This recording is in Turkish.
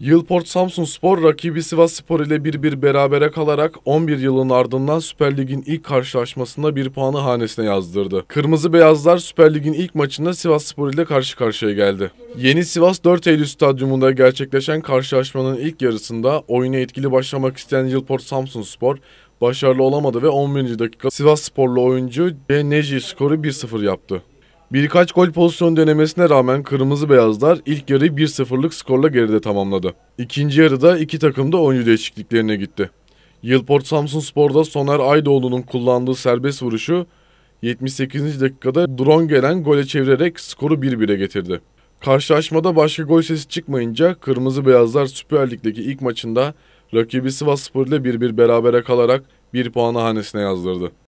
Yılport Samsun Spor rakibi Sivas Spor ile 1-1 berabere kalarak 11 yılın ardından Süper Lig'in ilk karşılaşmasında bir puanı hanesine yazdırdı. Kırmızı Beyazlar Süper Lig'in ilk maçında Sivas Spor ile karşı karşıya geldi. Yeni Sivas 4 Eylül stadyumunda gerçekleşen karşılaşmanın ilk yarısında oyuna etkili başlamak isteyen Yılport Samsun Spor başarılı olamadı ve 11. dakika Sivas Sporlu oyuncu C. Neji skoru 1-0 yaptı. Birkaç gol pozisyon denemesine rağmen kırmızı beyazlar ilk yarıyı 1-0'lık skorla geride tamamladı. İkinci yarıda iki takım da oyuncu değişikliklerine gitti. Yılport Samsun Spor'da Soner Aydoğdu'nun kullandığı serbest vuruşu 78. dakikada drone gelen gole çevirerek skoru 1-1'e getirdi. Karşılaşmada başka gol sesi çıkmayınca Kırmızı Beyazlar Süper Lig'deki ilk maçında rakibi Sivas Spor ile 1-1 berabere kalarak 1 puanı hanesine yazdırdı.